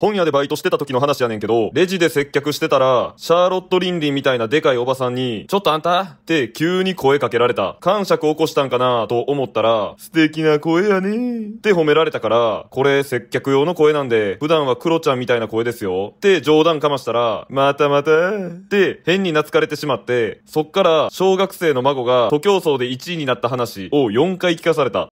本屋でバイトしてた時の話やねんけど、レジで接客してたら、シャーロット・リンリンみたいなでかいおばさんに、ちょっとあんたって急に声かけられた。感触起こしたんかなと思ったら、素敵な声やねって褒められたから、これ接客用の声なんで、普段はクロちゃんみたいな声ですよ。って冗談かましたら、またまたって変に懐かれてしまって、そっから小学生の孫が徒競走で1位になった話を4回聞かされた。